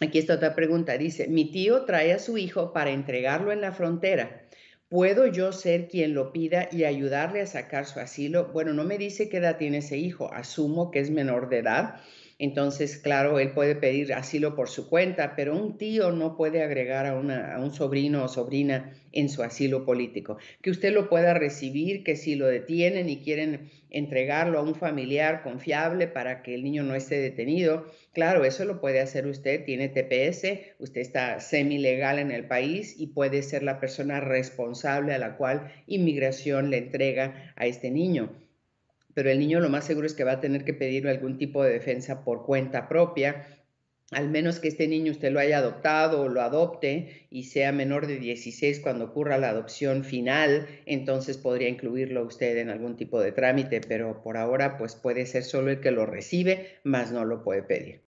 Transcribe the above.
Aquí está otra pregunta. Dice, mi tío trae a su hijo para entregarlo en la frontera. ¿Puedo yo ser quien lo pida y ayudarle a sacar su asilo? Bueno, no me dice qué edad tiene ese hijo. Asumo que es menor de edad. Entonces, claro, él puede pedir asilo por su cuenta, pero un tío no puede agregar a, un sobrino o sobrina en su asilo político. Que usted lo pueda recibir, que si lo detienen y quieren entregarlo a un familiar confiable para que el niño no esté detenido, claro, eso lo puede hacer usted, tiene TPS, usted está semi-legal en el país y puede ser la persona responsable a la cual inmigración le entrega a este niño pero el niño lo más seguro es que va a tener que pedirle algún tipo de defensa por cuenta propia, al menos que este niño usted lo haya adoptado o lo adopte y sea menor de 16 cuando ocurra la adopción final, entonces podría incluirlo usted en algún tipo de trámite, pero por ahora pues puede ser solo el que lo recibe, más no lo puede pedir.